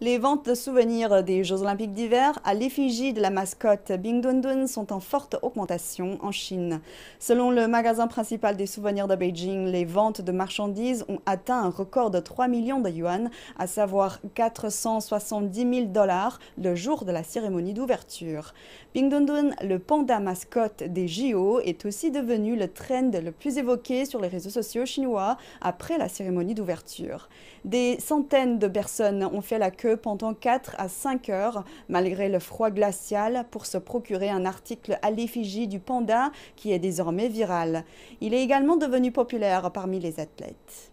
Les ventes de souvenirs des Jeux Olympiques d'hiver à l'effigie de la mascotte Bing Dun Dun sont en forte augmentation en Chine. Selon le magasin principal des souvenirs de Beijing, les ventes de marchandises ont atteint un record de 3 millions de yuan, à savoir 470 000 dollars le jour de la cérémonie d'ouverture. Bing Dun Dun, le panda mascotte des JO, est aussi devenu le trend le plus évoqué sur les réseaux sociaux chinois après la cérémonie d'ouverture. Des centaines de personnes ont fait la queue pendant 4 à 5 heures, malgré le froid glacial, pour se procurer un article à l'effigie du panda qui est désormais viral. Il est également devenu populaire parmi les athlètes.